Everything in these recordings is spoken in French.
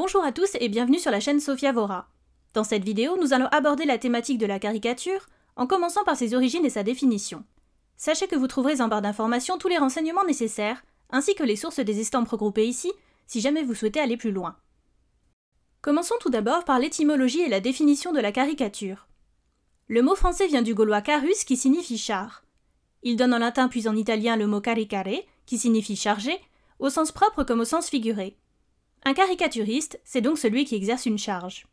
Bonjour à tous et bienvenue sur la chaîne Sophia Vora. Dans cette vidéo, nous allons aborder la thématique de la caricature, en commençant par ses origines et sa définition. Sachez que vous trouverez en barre d'informations tous les renseignements nécessaires, ainsi que les sources des estampes regroupées ici, si jamais vous souhaitez aller plus loin. Commençons tout d'abord par l'étymologie et la définition de la caricature. Le mot français vient du gaulois carus qui signifie char. Il donne en latin puis en italien le mot caricare, qui signifie charger, au sens propre comme au sens figuré. Un caricaturiste, c'est donc celui qui exerce une charge.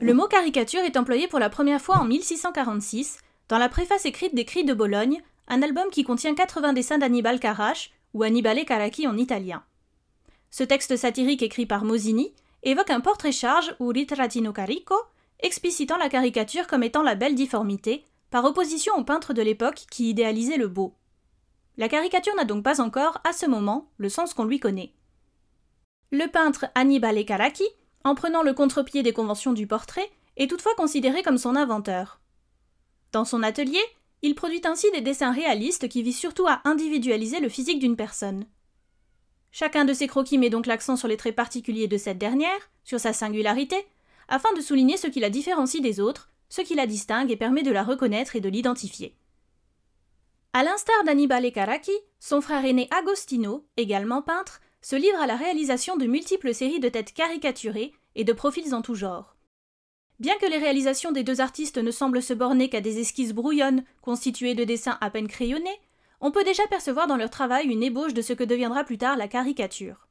Le mot caricature est employé pour la première fois en 1646, dans la préface écrite des Cris de Bologne, un album qui contient 80 dessins d'Annibal Carache, ou Annibale Caracci en italien. Ce texte satirique écrit par Mosini évoque un portrait-charge ou ritratino carico, explicitant la caricature comme étant la belle difformité, par opposition aux peintres de l'époque qui idéalisaient le beau. La caricature n'a donc pas encore, à ce moment, le sens qu'on lui connaît. Le peintre Annibale Karaki, en prenant le contre-pied des conventions du portrait, est toutefois considéré comme son inventeur. Dans son atelier, il produit ainsi des dessins réalistes qui visent surtout à individualiser le physique d'une personne. Chacun de ces croquis met donc l'accent sur les traits particuliers de cette dernière, sur sa singularité, afin de souligner ce qui la différencie des autres, ce qui la distingue et permet de la reconnaître et de l'identifier. À l'instar d'Annibale Karaki, son frère aîné Agostino, également peintre, se livre à la réalisation de multiples séries de têtes caricaturées et de profils en tout genre. Bien que les réalisations des deux artistes ne semblent se borner qu'à des esquisses brouillonnes, constituées de dessins à peine crayonnés, on peut déjà percevoir dans leur travail une ébauche de ce que deviendra plus tard la caricature.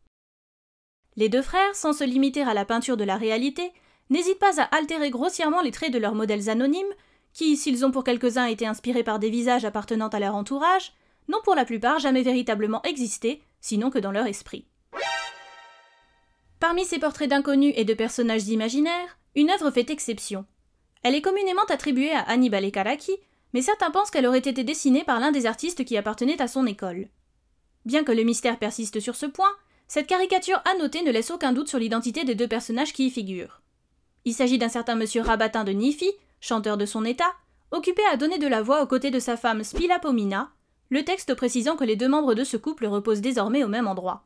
Les deux frères, sans se limiter à la peinture de la réalité, n'hésitent pas à altérer grossièrement les traits de leurs modèles anonymes, qui, s'ils ont pour quelques-uns été inspirés par des visages appartenant à leur entourage, n'ont pour la plupart jamais véritablement existé sinon que dans leur esprit. Parmi ces portraits d'inconnus et de personnages imaginaires, une œuvre fait exception. Elle est communément attribuée à Hannibal et mais certains pensent qu'elle aurait été dessinée par l'un des artistes qui appartenait à son école. Bien que le mystère persiste sur ce point, cette caricature annotée ne laisse aucun doute sur l'identité des deux personnages qui y figurent. Il s'agit d'un certain monsieur Rabatin de Nifi, chanteur de son état, occupé à donner de la voix aux côtés de sa femme Spila Pomina, le texte précisant que les deux membres de ce couple reposent désormais au même endroit.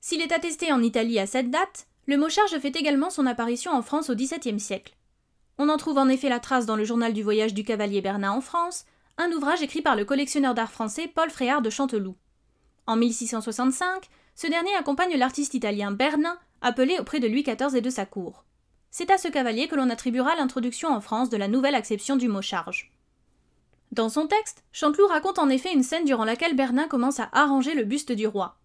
S'il est attesté en Italie à cette date, le mot charge fait également son apparition en France au XVIIe siècle. On en trouve en effet la trace dans le journal du voyage du cavalier Bernard en France, un ouvrage écrit par le collectionneur d'art français Paul Fréard de Chanteloup. En 1665, ce dernier accompagne l'artiste italien Bernin, appelé auprès de Louis XIV et de sa cour. C'est à ce cavalier que l'on attribuera l'introduction en France de la nouvelle acception du mot charge. Dans son texte, Chanteloup raconte en effet une scène durant laquelle Bernin commence à arranger le buste du roi.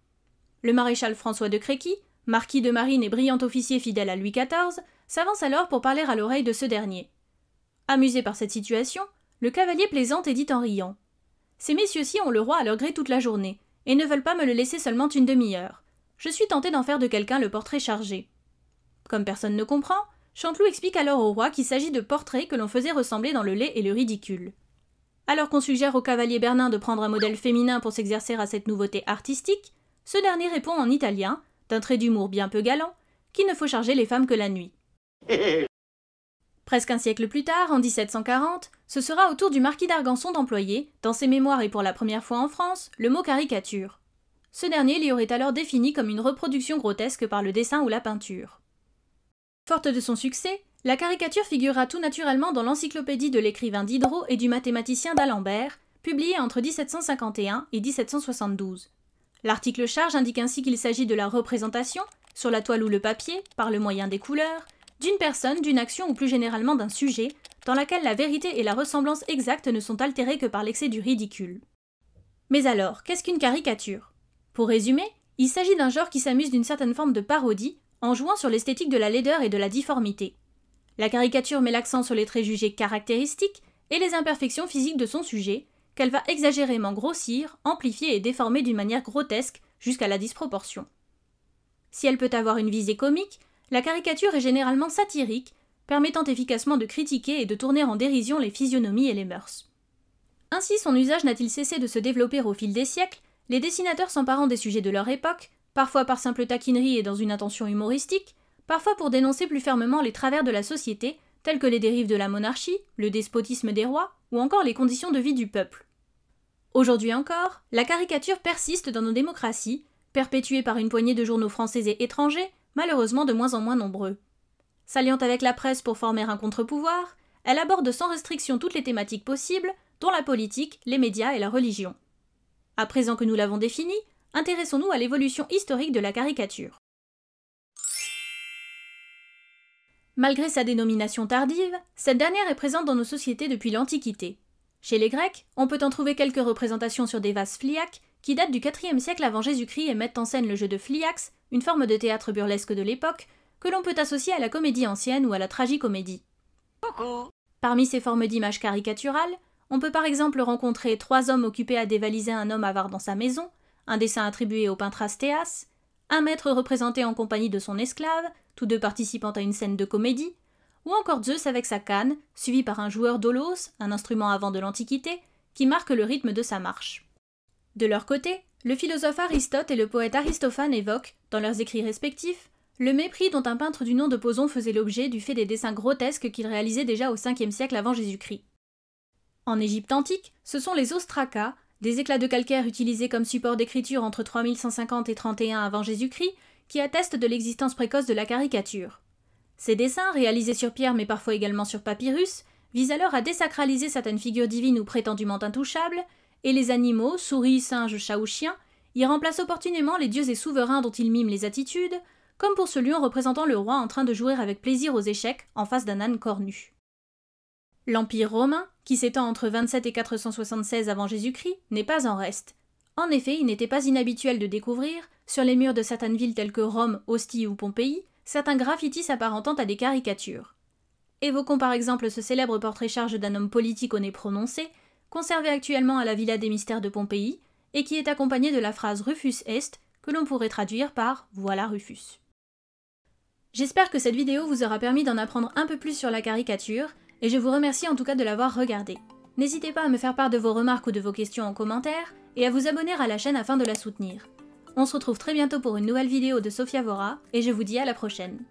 Le maréchal François de Créqui, marquis de Marine et brillant officier fidèle à Louis XIV, s'avance alors pour parler à l'oreille de ce dernier. Amusé par cette situation, le cavalier plaisante et dit en riant Ces messieurs-ci ont le roi à leur gré toute la journée, et ne veulent pas me le laisser seulement une demi-heure. Je suis tenté d'en faire de quelqu'un le portrait chargé. Comme personne ne comprend, Chanteloup explique alors au roi qu'il s'agit de portraits que l'on faisait ressembler dans le lait et le ridicule. Alors qu'on suggère au cavalier Bernin de prendre un modèle féminin pour s'exercer à cette nouveauté artistique, ce dernier répond en italien, d'un trait d'humour bien peu galant, qu'il ne faut charger les femmes que la nuit. Presque un siècle plus tard, en 1740, ce sera au tour du marquis d'Argançon d'employer, dans ses mémoires et pour la première fois en France, le mot caricature. Ce dernier l'y aurait alors défini comme une reproduction grotesque par le dessin ou la peinture. Forte de son succès, la caricature figurera tout naturellement dans l'encyclopédie de l'écrivain Diderot et du mathématicien d'Alembert, publiée entre 1751 et 1772. L'article charge indique ainsi qu'il s'agit de la représentation, sur la toile ou le papier, par le moyen des couleurs, d'une personne, d'une action ou plus généralement d'un sujet, dans laquelle la vérité et la ressemblance exacte ne sont altérées que par l'excès du ridicule. Mais alors, qu'est-ce qu'une caricature Pour résumer, il s'agit d'un genre qui s'amuse d'une certaine forme de parodie, en jouant sur l'esthétique de la laideur et de la difformité. La caricature met l'accent sur les traits jugés caractéristiques et les imperfections physiques de son sujet, qu'elle va exagérément grossir, amplifier et déformer d'une manière grotesque jusqu'à la disproportion. Si elle peut avoir une visée comique, la caricature est généralement satirique, permettant efficacement de critiquer et de tourner en dérision les physionomies et les mœurs. Ainsi, son usage n'a-t-il cessé de se développer au fil des siècles, les dessinateurs s'emparant des sujets de leur époque, parfois par simple taquinerie et dans une intention humoristique, parfois pour dénoncer plus fermement les travers de la société, tels que les dérives de la monarchie, le despotisme des rois ou encore les conditions de vie du peuple. Aujourd'hui encore, la caricature persiste dans nos démocraties, perpétuée par une poignée de journaux français et étrangers, malheureusement de moins en moins nombreux. S'alliant avec la presse pour former un contre-pouvoir, elle aborde sans restriction toutes les thématiques possibles, dont la politique, les médias et la religion. À présent que nous l'avons définie, intéressons-nous à l'évolution historique de la caricature. Malgré sa dénomination tardive, cette dernière est présente dans nos sociétés depuis l'Antiquité. Chez les Grecs, on peut en trouver quelques représentations sur des vases fliaques qui datent du IVe siècle avant Jésus-Christ et mettent en scène le jeu de phliax, une forme de théâtre burlesque de l'époque, que l'on peut associer à la comédie ancienne ou à la tragicomédie. Parmi ces formes d'images caricaturales, on peut par exemple rencontrer trois hommes occupés à dévaliser un homme avare dans sa maison, un dessin attribué au peintre Astéas, un maître représenté en compagnie de son esclave, tous deux participant à une scène de comédie, ou encore Zeus avec sa canne, suivi par un joueur d'olos, un instrument avant de l'Antiquité, qui marque le rythme de sa marche. De leur côté, le philosophe Aristote et le poète Aristophane évoquent, dans leurs écrits respectifs, le mépris dont un peintre du nom de Poson faisait l'objet du fait des dessins grotesques qu'il réalisait déjà au 5 siècle avant Jésus-Christ. En Égypte antique, ce sont les ostracas, des éclats de calcaire utilisés comme support d'écriture entre 3150 et 31 avant Jésus-Christ, qui attestent de l'existence précoce de la caricature. Ces dessins, réalisés sur pierre mais parfois également sur papyrus, visent alors à désacraliser certaines figures divines ou prétendument intouchables, et les animaux, souris, singes, chats ou chiens, y remplacent opportunément les dieux et souverains dont ils miment les attitudes, comme pour ce lion représentant le roi en train de jouer avec plaisir aux échecs en face d'un âne cornu. L'Empire romain, qui s'étend entre 27 et 476 avant Jésus-Christ, n'est pas en reste. En effet, il n'était pas inhabituel de découvrir sur les murs de certaines villes telles que Rome, Ostie ou Pompéi, certains graffitis s'apparentant à des caricatures. Évoquons par exemple ce célèbre portrait charge d'un homme politique au nez prononcé, conservé actuellement à la Villa des Mystères de Pompéi, et qui est accompagné de la phrase Rufus Est, que l'on pourrait traduire par Voilà Rufus. J'espère que cette vidéo vous aura permis d'en apprendre un peu plus sur la caricature, et je vous remercie en tout cas de l'avoir regardée. N'hésitez pas à me faire part de vos remarques ou de vos questions en commentaire, et à vous abonner à la chaîne afin de la soutenir. On se retrouve très bientôt pour une nouvelle vidéo de Sofia Vora, et je vous dis à la prochaine.